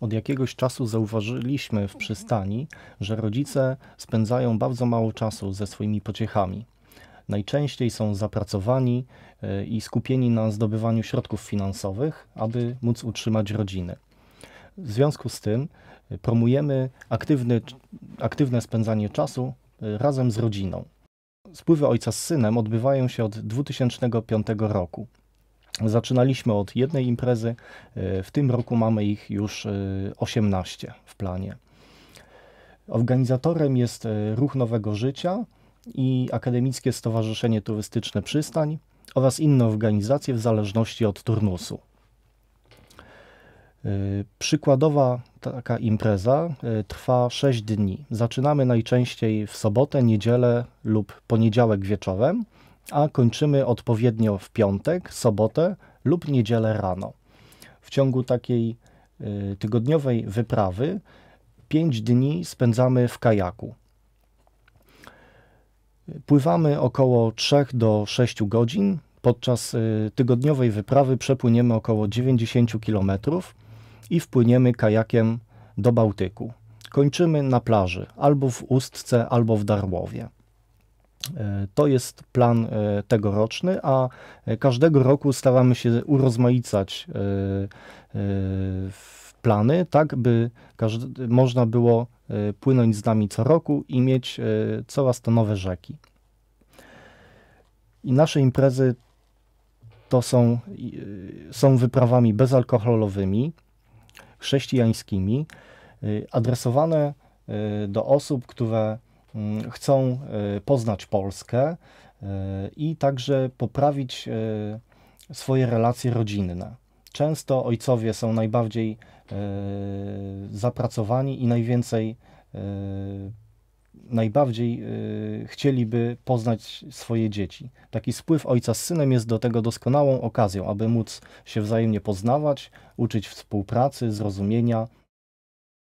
Od jakiegoś czasu zauważyliśmy w przystani, że rodzice spędzają bardzo mało czasu ze swoimi pociechami. Najczęściej są zapracowani e, i skupieni na zdobywaniu środków finansowych, aby móc utrzymać rodziny. W związku z tym e, promujemy aktywny, aktywne spędzanie czasu e, razem z rodziną. Spływy ojca z synem odbywają się od 2005 roku. Zaczynaliśmy od jednej imprezy, e, w tym roku mamy ich już 18 e, w planie. Organizatorem jest e, Ruch Nowego Życia i Akademickie Stowarzyszenie Turystyczne Przystań oraz inne organizacje w zależności od turnusu. Przykładowa taka impreza trwa 6 dni. Zaczynamy najczęściej w sobotę, niedzielę lub poniedziałek wieczorem a kończymy odpowiednio w piątek, sobotę lub niedzielę rano. W ciągu takiej y, tygodniowej wyprawy 5 dni spędzamy w kajaku. Pływamy około 3 do 6 godzin. Podczas y, tygodniowej wyprawy przepłyniemy około 90 km i wpłyniemy kajakiem do Bałtyku. Kończymy na plaży, albo w Ustce, albo w Darłowie. E, to jest plan e, tegoroczny, a e, każdego roku staramy się urozmaicać plany, tak by można było płynąć z nami co roku i mieć coraz to nowe rzeki. I nasze imprezy to są, są wyprawami bezalkoholowymi, chrześcijańskimi, adresowane do osób, które Mm, chcą e, poznać Polskę e, i także poprawić e, swoje relacje rodzinne. Często ojcowie są najbardziej zapracowani i najwięcej najbardziej chcieliby poznać swoje dzieci. Taki spływ ojca z synem jest do tego doskonałą okazją, aby móc się wzajemnie poznawać, uczyć współpracy, zrozumienia,